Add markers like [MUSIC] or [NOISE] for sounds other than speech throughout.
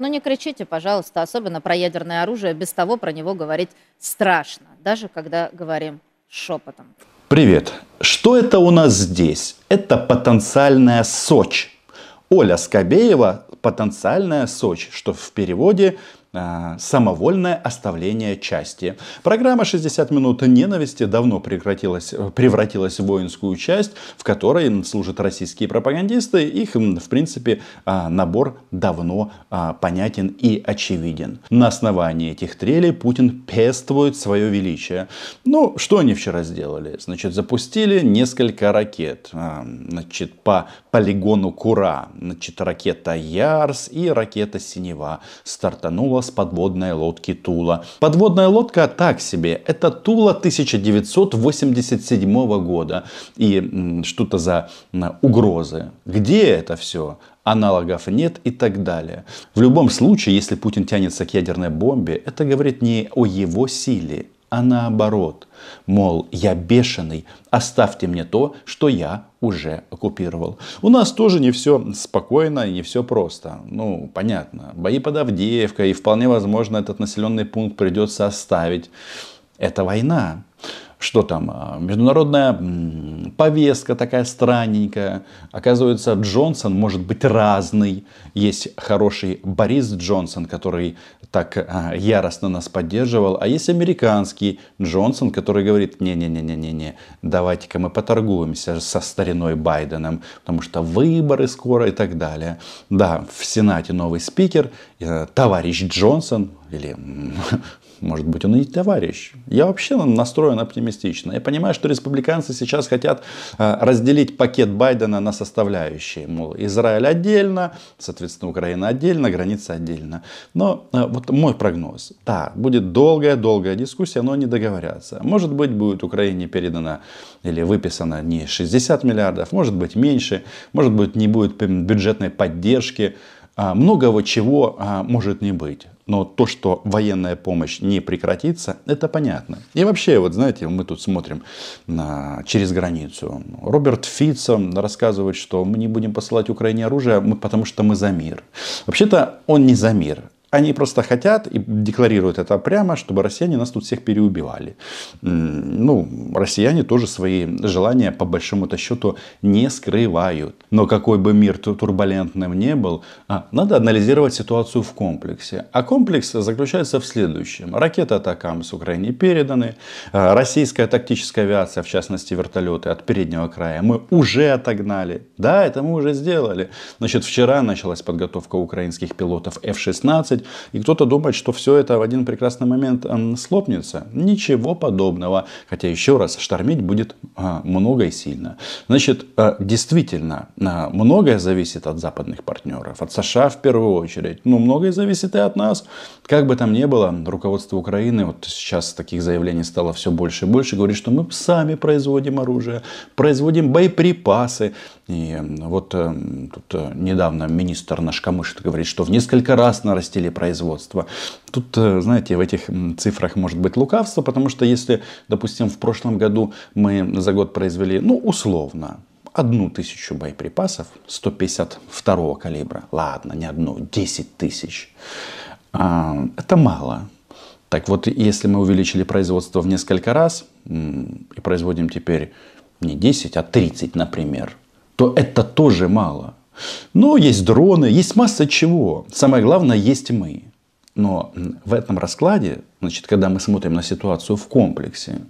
Но ну, не кричите, пожалуйста, особенно про ядерное оружие. Без того про него говорить страшно, даже когда говорим шепотом. Привет. Что это у нас здесь? Это потенциальная Сочи. Оля Скобеева «Потенциальная Сочи», что в переводе а, самовольное оставление части. Программа «60 минут ненависти» давно прекратилась, э, превратилась в воинскую часть, в которой служат российские пропагандисты. Их, в принципе, а, набор давно а, понятен и очевиден. На основании этих трелей Путин пествует свое величие. Ну, что они вчера сделали? Значит, запустили несколько ракет значит, по полигону Кура. Значит, ракета Ярс и ракета Синева стартанула с подводной лодки Тула. Подводная лодка так себе. Это Тула 1987 года. И что-то за угрозы. Где это все? аналогов нет и так далее. В любом случае, если Путин тянется к ядерной бомбе, это говорит не о его силе, а наоборот. Мол, я бешеный, оставьте мне то, что я уже оккупировал. У нас тоже не все спокойно и не все просто. Ну, понятно, бои под Авдеевкой, и вполне возможно этот населенный пункт придется оставить. Это война что там, а, международная повестка такая странненькая. Оказывается, Джонсон может быть разный. Есть хороший Борис Джонсон, который так а, яростно нас поддерживал. А есть американский Джонсон, который говорит, не-не-не-не-не, давайте-ка мы поторгуемся со стариной Байденом, потому что выборы скоро и так далее. Да, в Сенате новый спикер, э, товарищ Джонсон, или [LAUGHS] Может быть, он и товарищ. Я вообще настроен оптимистично. Я понимаю, что республиканцы сейчас хотят э, разделить пакет Байдена на составляющие. Мол, Израиль отдельно, соответственно, Украина отдельно, граница отдельно. Но э, вот мой прогноз. Да, будет долгая-долгая дискуссия, но они договорятся. Может быть, будет Украине передано или выписано не 60 миллиардов, может быть, меньше, может быть, не будет бюджетной поддержки. А, многого чего а, может не быть. Но то, что военная помощь не прекратится, это понятно. И вообще, вот знаете, мы тут смотрим на, через границу. Роберт Фитца рассказывает, что мы не будем посылать Украине оружие, мы, потому что мы за мир. Вообще-то он не за мир. Они просто хотят и декларируют это прямо, чтобы россияне нас тут всех переубивали. Ну, россияне тоже свои желания по большому-то счету не скрывают. Но какой бы мир турбулентным не был, а, надо анализировать ситуацию в комплексе. А комплекс заключается в следующем. Ракеты атакам с Украины переданы. А, российская тактическая авиация, в частности вертолеты от переднего края, мы уже отогнали. Да, это мы уже сделали. Значит, вчера началась подготовка украинских пилотов F-16 20, и кто-то думает, что все это в один прекрасный момент слопнется. Ничего подобного. Хотя еще раз, штормить будет а, много и сильно. Значит, а, действительно, а, многое зависит от западных партнеров, от США в первую очередь. Но ну, многое зависит и от нас. Как бы там ни было, руководство Украины, вот сейчас таких заявлений стало все больше и больше, говорит, что мы сами производим оружие, производим боеприпасы. И вот э, тут э, недавно министр наш Камыш говорит, что в несколько раз нарастили показатели производства. Тут, э, знаете, в этих цифрах может быть лукавство, потому что если, допустим, в прошлом году мы за год произвели, ну, условно, одну тысячу боеприпасов 152 калибра. Ладно, не одну, 10 тысяч. А, это мало. Так вот, если мы увеличили производство в несколько раз и производим теперь не 10, а 30, например, то это тоже мало. Но ну, есть дроны, есть масса чего. Самое главное, есть мы. Но в этом раскладе, значит, когда мы смотрим на ситуацию в комплексе,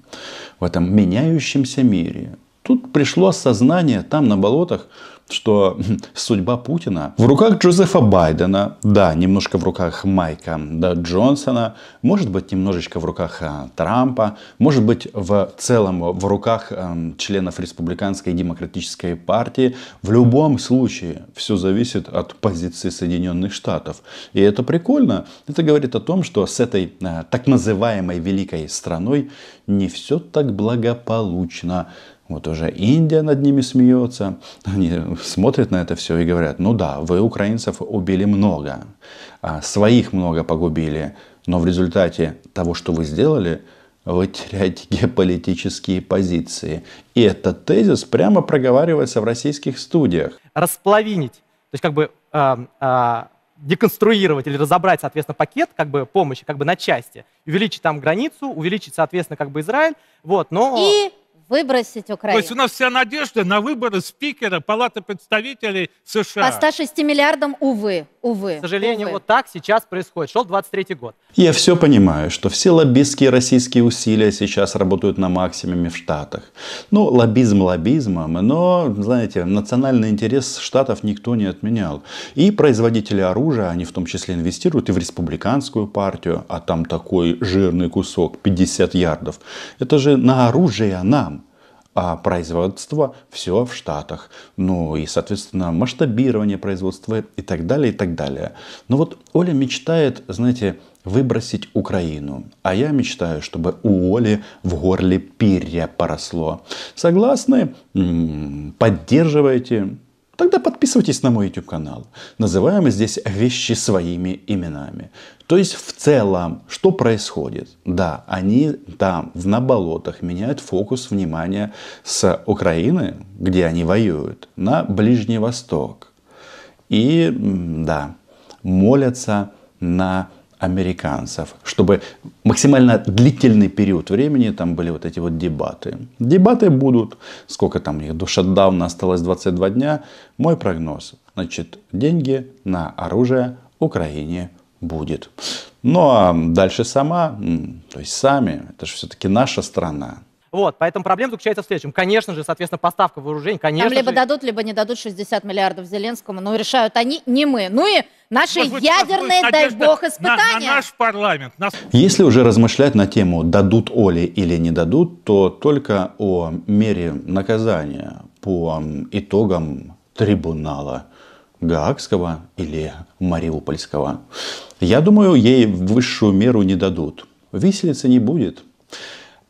в этом меняющемся мире, тут пришло осознание там на болотах, что [LAUGHS] судьба Путина в руках Джозефа Байдена, да, немножко в руках Майка да, Джонсона, может быть, немножечко в руках а, Трампа, может быть, в целом в руках а, членов Республиканской демократической партии. В любом случае, все зависит от позиции Соединенных Штатов. И это прикольно. Это говорит о том, что с этой а, так называемой великой страной не все так благополучно. Вот уже Индия над ними смеется, они смотрят на это все и говорят, ну да, вы украинцев убили много, а своих много погубили, но в результате того, что вы сделали, вы теряете геополитические позиции. И этот тезис прямо проговаривается в российских студиях. Расплавинить, то есть как бы э, э, деконструировать или разобрать, соответственно, пакет как бы помощи как бы на части, увеличить там границу, увеличить, соответственно, как бы Израиль, вот, но... И выбросить Украину. То есть у нас вся надежда на выборы спикера Палаты представителей США. По 106 миллиардам, увы, увы. К сожалению, увы. вот так сейчас происходит. Шел 23 год. Я все понимаю, что все лоббистские российские усилия сейчас работают на максимуме в Штатах. Ну, лоббизм лоббизмом, но, знаете, национальный интерес Штатов никто не отменял. И производители оружия, они в том числе инвестируют и в республиканскую партию, а там такой жирный кусок, 50 ярдов. Это же на оружие нам а производство все в Штатах. Ну и, соответственно, масштабирование производства и так далее, и так далее. Но вот Оля мечтает, знаете, выбросить Украину. А я мечтаю, чтобы у Оли в горле перья поросло. Согласны? поддерживаете? Тогда подписывайтесь на мой YouTube канал. Называем здесь вещи своими именами. То есть в целом, что происходит? Да, они там, на болотах, меняют фокус внимания с Украины, где они воюют, на Ближний Восток. И да, молятся на американцев, чтобы максимально длительный период времени там были вот эти вот дебаты. Дебаты будут, сколько там у них до шатдауна осталось 22 дня. Мой прогноз, значит, деньги на оружие Украине будет. Ну а дальше сама, то есть сами, это же все-таки наша страна, вот, поэтому проблема заключается в следующем. Конечно же, соответственно, поставка вооружений, конечно Там либо же... дадут, либо не дадут 60 миллиардов Зеленскому, но решают они, не мы. Ну и наши Может ядерные, дай бог, испытания. На, на наш парламент. Нас... Если уже размышлять на тему, дадут Оли или не дадут, то только о мере наказания по итогам трибунала Гаагского или Мариупольского. Я думаю, ей в высшую меру не дадут. Виселицы не будет.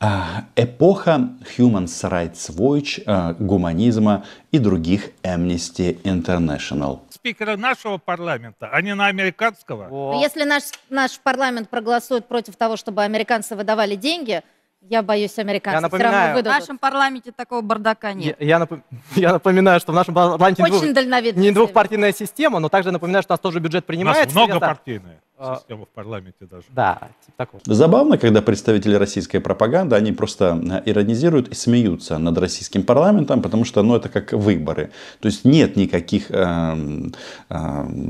А, эпоха Human Rights Watch, а, гуманизма и других Amnesty International. Спикера нашего парламента, а не на американского. Если наш, наш парламент проголосует против того, чтобы американцы выдавали деньги, я боюсь американцев. Я напоминаю, в нашем парламенте такого бардака нет. Я, я, напом... [LAUGHS] я напоминаю, что в нашем парламенте Очень двух... не двухпартийная система, но также напоминаю, что у нас тоже бюджет принимается. У нас многопартийная а, система в парламенте даже. Да, типа такого. Забавно, когда представители российской пропаганды, они просто э, иронизируют и смеются над российским парламентом, потому что ну, это как выборы. То есть нет никаких э, э,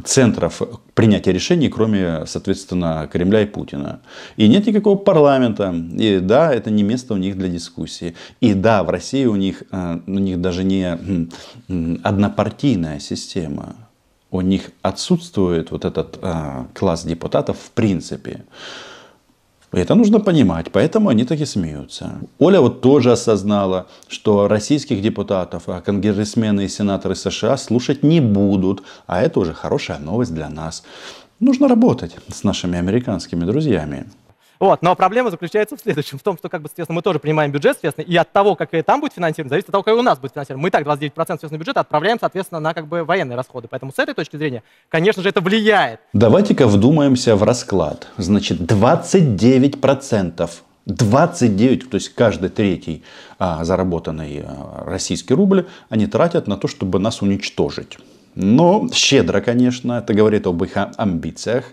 центров принятия решений, кроме, соответственно, Кремля и Путина. И нет никакого парламента. И да, это не место у них для дискуссии. И да, в России у них, э, у них даже не однопартийная система. У них отсутствует вот этот э, класс депутатов в принципе. Это нужно понимать, поэтому они так и смеются. Оля вот тоже осознала, что российских депутатов, а конгрессмены и сенаторы США слушать не будут, а это уже хорошая новость для нас. Нужно работать с нашими американскими друзьями. Вот. Но проблема заключается в следующем, в том, что, как бы, соответственно, мы тоже принимаем бюджет, соответственно, и от того, как там будет финансирование, зависит от того, как у нас будет финансирование. Мы так 29% соответственно, бюджета отправляем, соответственно, на как бы военные расходы. Поэтому с этой точки зрения, конечно же, это влияет. Давайте-ка вдумаемся в расклад. Значит, 29% 29, то есть каждый третий а, заработанный а, российский рубль, они тратят на то, чтобы нас уничтожить. Но ну, щедро, конечно, это говорит об их амбициях.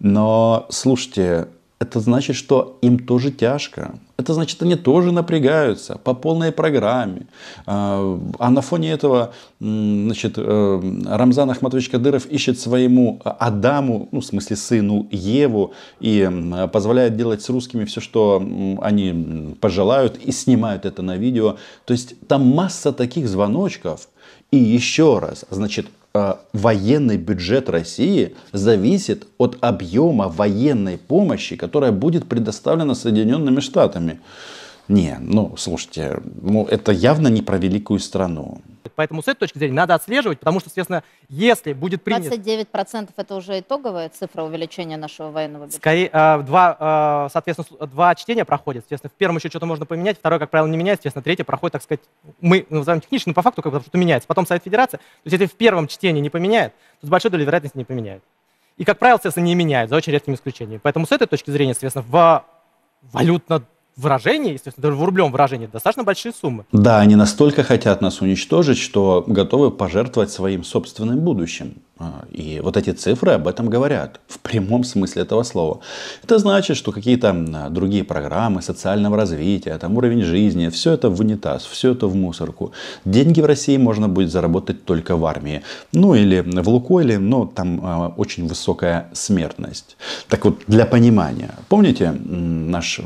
Но слушайте, это значит, что им тоже тяжко. Это значит, они тоже напрягаются по полной программе. А, а на фоне этого значит, э, Рамзан Ахматович Кадыров ищет своему а, Адаму, ну, в смысле сыну Еву, и позволяет делать с русскими все, что они пожелают, и снимают это на видео. То есть там масса таких звоночков. И еще раз, значит, Э, военный бюджет России зависит от объема военной помощи, которая будет предоставлена Соединенными Штатами. Не, ну, слушайте, ну, это явно не про великую страну. Поэтому с этой точки зрения надо отслеживать, потому что, соответственно, если будет принято... 29% это уже итоговая цифра увеличения нашего военного бюджета? Скорее, а, два, а, соответственно, два чтения проходят. Соответственно, в первом еще что-то можно поменять, второе, как правило, не меняется, соответственно, третье проходит, так сказать, мы называем технично, но по факту как бы что то меняется. Потом Совет Федерации, то есть если в первом чтении не поменяет, то с большой долей вероятности не поменяет. И, как правило, соответственно, не меняют, за очень редким исключением. Поэтому с этой точки зрения, соответственно, в валютно выражении, естественно, даже в рублем выражении, достаточно большие суммы. Да, они настолько хотят нас уничтожить, что готовы пожертвовать своим собственным будущим. А, и вот эти цифры об этом говорят, в прямом смысле этого слова. Это значит, что какие-то а, другие программы социального развития, там уровень жизни, все это в унитаз, все это в мусорку. Деньги в России можно будет заработать только в армии. Ну или в Лукойле, но там а, очень высокая смертность. Так вот, для понимания. Помните наш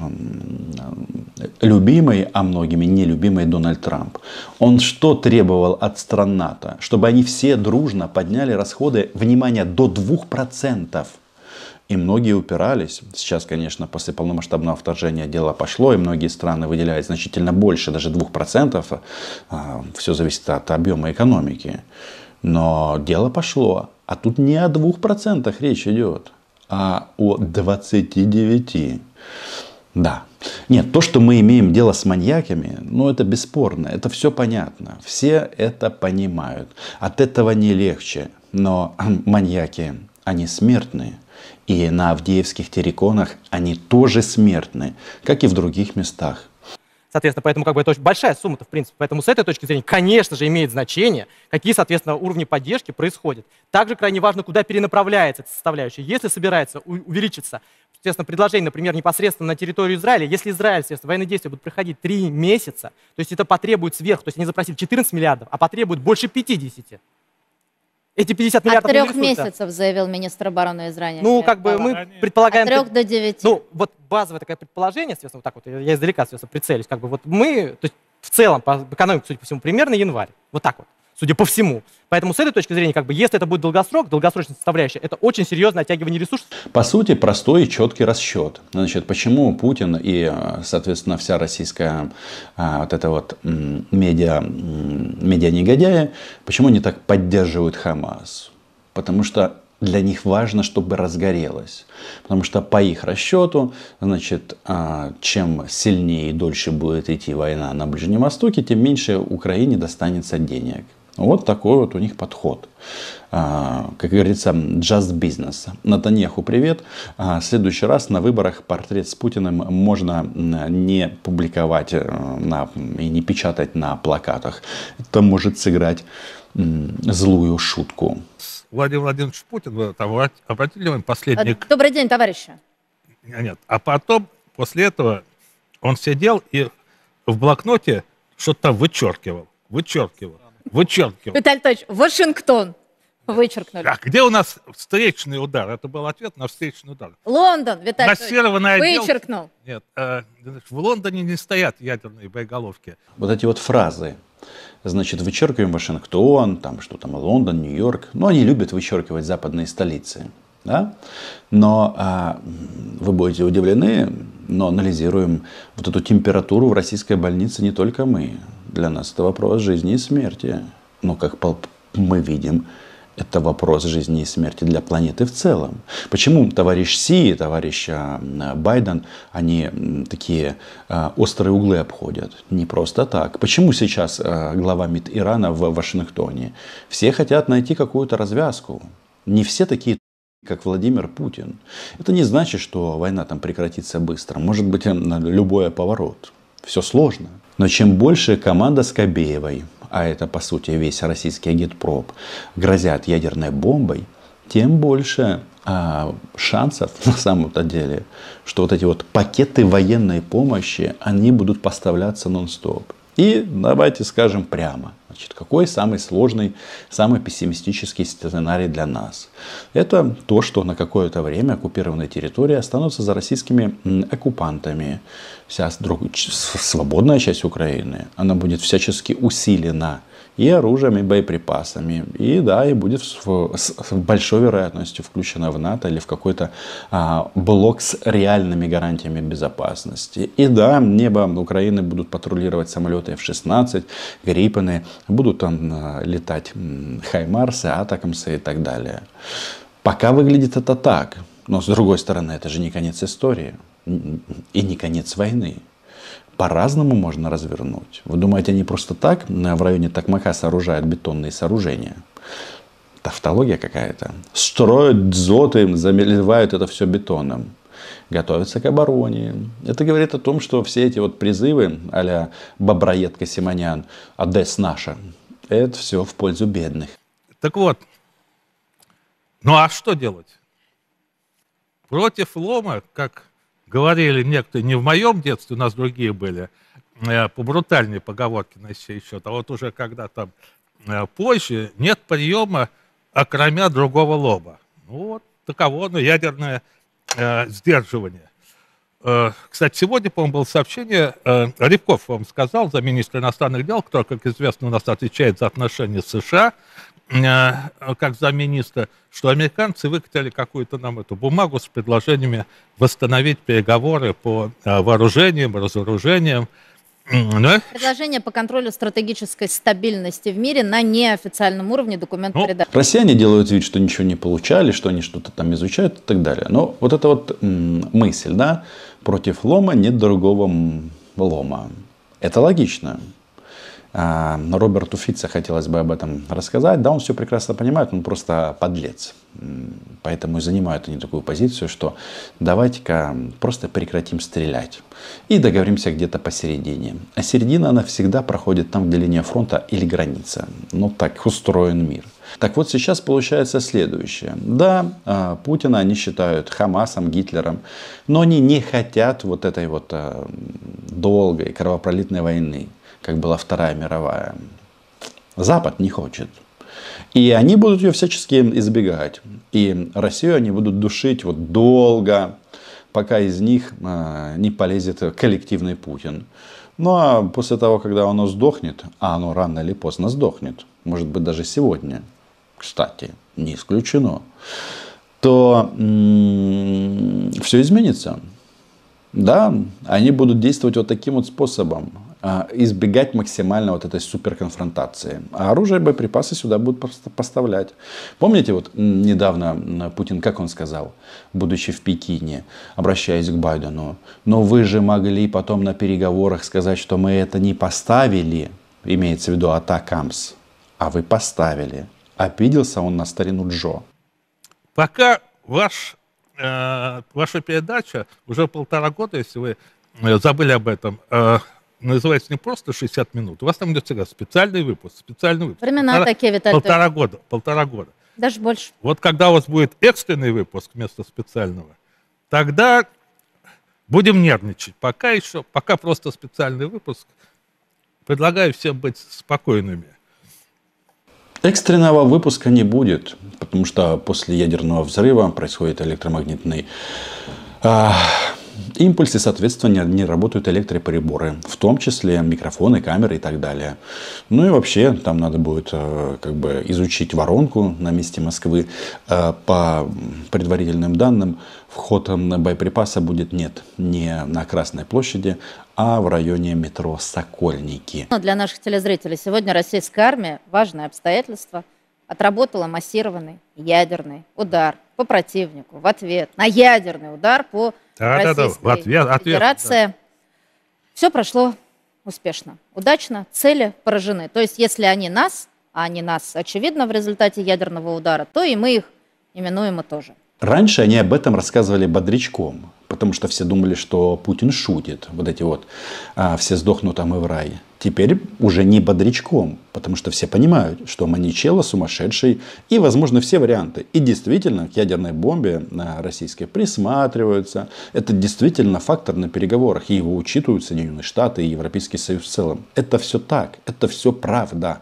любимый, а многими нелюбимый Дональд Трамп? Он что требовал от стран НАТО? Чтобы они все дружно подняли расходы расходы, внимание, до 2%. И многие упирались. Сейчас, конечно, после полномасштабного вторжения дело пошло, и многие страны выделяют значительно больше, даже 2%. А, все зависит от объема экономики. Но дело пошло. А тут не о 2% речь идет, а о 29%. Да. Нет, то, что мы имеем дело с маньяками, ну это бесспорно, это все понятно. Все это понимают. От этого не легче. Но [CLEARS THROAT] маньяки, они смертные. И на Авдеевских терриконах они тоже смертны, как и в других местах. Соответственно, поэтому как бы это очень большая сумма-то, в принципе. Поэтому с этой точки зрения, конечно же, имеет значение, какие, соответственно, уровни поддержки происходят. Также крайне важно, куда перенаправляется эта составляющая. Если собирается увеличиться, соответственно, предложение, например, непосредственно на территорию Израиля, если Израиль, соответственно, военные действия будут проходить 3 месяца, то есть это потребует сверх, то есть они запросили 14 миллиардов, а потребует больше 50 эти 50 миллиардов... От трех месяцев, заявил министр обороны Израиля. Ну, как бы мы предполагаем... От трех до девяти. Ну, вот базовое такое предположение, соответственно, вот так вот, я издалека, соответственно, прицелюсь, как бы вот мы, то есть в целом по экономике, судя по всему, примерно январь, вот так вот судя по всему. Поэтому с этой точки зрения, как бы, если это будет долгосрок, долгосрочная составляющая, это очень серьезное оттягивание ресурсов. По сути, простой и четкий расчет. Значит, почему Путин и, соответственно, вся российская а, вот эта вот медиа, м, медиа-негодяи, почему они так поддерживают Хамас? Потому что для них важно, чтобы разгорелось. Потому что по их расчету, значит, а, чем сильнее и дольше будет идти война на Ближнем Востоке, тем меньше Украине достанется денег. Вот такой вот у них подход. А, как говорится, just business. Натаньяху привет. А, в следующий раз на выборах портрет с Путиным можно не публиковать э, на, и не печатать на плакатах. Это может сыграть злую шутку. Владимир Владимирович Путин, там, обратили вам последний... Э, добрый день, товарищи. А, нет, а потом, после этого, он сидел и в блокноте что-то вычеркивал, вычеркивал. Вычеркиваю. Виталий Анатольевич, Вашингтон. Вычеркнули. А где у нас встречный удар? Это был ответ на встречный удар. Лондон, Виталий Массированный Вычеркнул. Нет, э, в Лондоне не стоят ядерные боеголовки. Вот эти вот фразы. Значит, вычеркиваем Вашингтон, там что там, Лондон, Нью-Йорк. Но они любят вычеркивать западные столицы. Да? Но а, вы будете удивлены, но анализируем вот эту температуру в российской больнице не только мы. Для нас это вопрос жизни и смерти. Но как мы видим, это вопрос жизни и смерти для планеты в целом. Почему товарищ Си и товарищ а, Байден, они такие а, острые углы обходят? Не просто так. Почему сейчас а, глава МИД Ирана в Вашингтоне? Все хотят найти какую-то развязку. Не все такие как Владимир Путин. Это не значит, что война там прекратится быстро. Может быть, эм, любой поворот. Все сложно. Но чем больше команда Скобеевой, а это по сути весь российский агитпроп, грозят ядерной бомбой, тем больше а, шансов [LAUGHS] на самом-то деле, что вот эти вот пакеты военной помощи, они будут поставляться нон-стоп. И давайте скажем прямо, Значит, какой самый сложный, самый пессимистический сценарий для нас? Это то, что на какое-то время оккупированные территории останутся за российскими оккупантами. Вся друг... свободная часть Украины, она будет всячески усилена и оружием, и боеприпасами. И да, и будет с, большой вероятностью включена в НАТО или в какой-то а, блок с реальными гарантиями безопасности. И да, небо Украины будут патрулировать самолеты F-16, Гриппены, будут там а, летать Хаймарсы, Атакамсы и так далее. Пока выглядит это так. Но с другой стороны, это же не конец истории и не конец войны по-разному можно развернуть. Вы думаете, они просто так э, в районе Токмака сооружают бетонные сооружения? Тавтология какая-то. Строят дзоты, заливают это все бетоном. Готовятся к обороне. Это говорит о том, что все эти вот призывы а-ля Боброедка Симонян, Одесс наша, это все в пользу бедных. Так вот, ну а что делать? Против лома, как говорили некоторые, не в моем детстве, у нас другие были, э, побрутальнее поговорки на сей счет, а вот уже когда там э, позже нет приема, окромя а другого лоба. Ну вот, таково оно, ядерное э, сдерживание. Э, кстати, сегодня, по-моему, было сообщение, э, Рябков вам сказал, за замминистра иностранных дел, который, как известно, у нас отвечает за отношения США, Э, как замминистра, что американцы выкатили какую-то нам эту бумагу с предложениями восстановить переговоры по э, вооружениям, разоружениям. Да? Ну Предложение по контролю стратегической стабильности в мире на неофициальном уровне документ ну, передачи. Россияне делают вид, что ничего не получали, что они что-то там изучают и так далее. Но вот эта вот мысль, да, против лома нет другого лома. Это логично. А, Роберту Фитца хотелось бы об этом рассказать. Да, он все прекрасно понимает, он просто подлец. Поэтому и занимают они такую позицию, что давайте-ка просто прекратим стрелять и договоримся где-то посередине. А середина, она всегда проходит там, где линия фронта или граница. Но ну, так устроен мир. Так вот, сейчас получается следующее. Да, а, Путина они считают Хамасом, Гитлером, но они не хотят вот этой вот а, долгой кровопролитной войны как была Вторая мировая. Запад не хочет. И они будут ее всячески избегать. И Россию они будут душить вот долго, пока из них а, не полезет коллективный Путин. Ну а после того, когда оно сдохнет, а оно рано или поздно сдохнет, может быть даже сегодня, кстати, не исключено, то все изменится. Да, они будут действовать вот таким вот способом. А, избегать максимально вот этой суперконфронтации. А оружие и боеприпасы сюда будут поставлять. Помните, вот недавно Путин, как он сказал, будучи в Пекине, обращаясь к Байдену, но вы же могли потом на переговорах сказать, что мы это не поставили, имеется в виду атакамс, а вы поставили. Обиделся он на старину Джо. Пока ваш, э, ваша передача уже полтора года, если вы э, забыли об этом, э, называется не просто 60 минут. У вас там идет всегда специальный выпуск, специальный выпуск. Времена полтора, такие, Виталий. Полтора года, полтора года. Даже больше. Вот когда у вас будет экстренный выпуск вместо специального, тогда будем нервничать. Пока еще, пока просто специальный выпуск. Предлагаю всем быть спокойными. Экстренного выпуска не будет, потому что после ядерного взрыва происходит электромагнитный а, импульс и, соответственно, не, не работают электроприборы, в том числе микрофоны, камеры и так далее. Ну и вообще, там надо будет э, как бы изучить воронку на месте Москвы. Э, по предварительным данным, вход боеприпаса будет нет, не на Красной площади, а в районе метро Сокольники. Для наших телезрителей сегодня российская армия – важное обстоятельство – отработала массированный ядерный удар по противнику в ответ на ядерный удар по да, да, да. Ответ, ответ, Федерация. Да. Все прошло успешно, удачно, цели поражены. То есть, если они нас, а они нас, очевидно, в результате ядерного удара, то и мы их именуемо тоже. Раньше они об этом рассказывали бодрячком, потому что все думали, что Путин шутит, вот эти вот а, «все сдохнут, а мы в рае. Теперь уже не бодрячком, потому что все понимают, что Маничелло сумасшедший, и, возможно, все варианты. И действительно, к ядерной бомбе а, российской присматриваются. Это действительно фактор на переговорах, и его учитывают Соединенные Штаты и Европейский Союз в целом. Это все так, это все правда.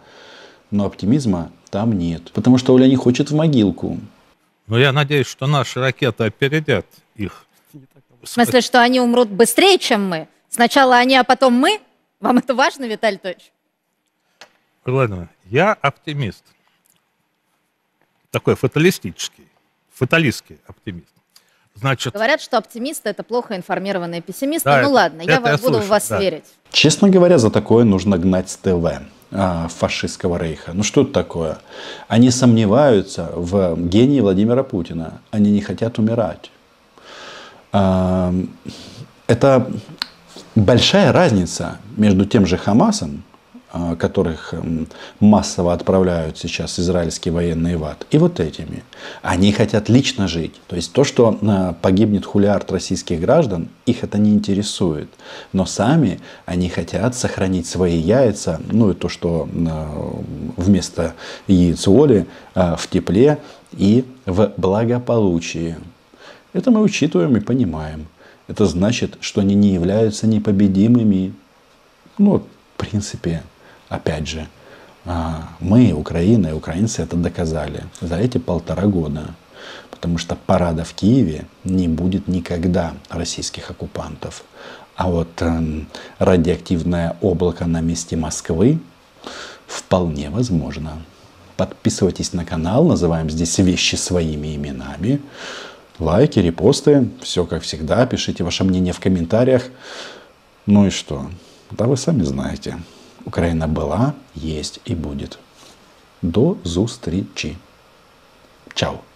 Но оптимизма там нет. Потому что Оля не хочет в могилку. Но я надеюсь, что наши ракеты опередят их. В смысле, что они умрут быстрее, чем мы? Сначала они, а потом мы? Вам это важно, Виталий Анатольевич? Ладно, я оптимист. Такой фаталистический, фаталистский оптимист. Значит, Говорят, что оптимисты это плохо информированные пессимисты. Да, ну это, ладно, это я, я буду слышу, в вас да. верить. Честно говоря, за такое нужно гнать с ТВ. А, фашистского рейха. Ну что это такое? Они сомневаются в гении Владимира Путина. Они не хотят умирать. А, это большая разница между тем же Хамасом а, которых массово отправляют сейчас израильские военные в ад, и вот этими. Они хотят лично жить. То есть то, что а, погибнет хулиард российских граждан, их это не интересует. Но сами они хотят сохранить свои яйца, ну и то, что а, вместо яиц воли в тепле и в благополучии. Это мы учитываем и понимаем. Это значит, что они не являются непобедимыми. Ну, в принципе, Опять же, а, мы, Украина и украинцы это доказали за эти полтора года. Потому что парада в Киеве не будет никогда российских оккупантов. А вот эм, радиоактивное облако на месте Москвы вполне возможно. Подписывайтесь на канал, называем здесь вещи своими именами. Лайки, репосты, все как всегда. Пишите ваше мнение в комментариях. Ну и что? Да вы сами знаете. Украина была, есть и будет. До зустрічі. Чао!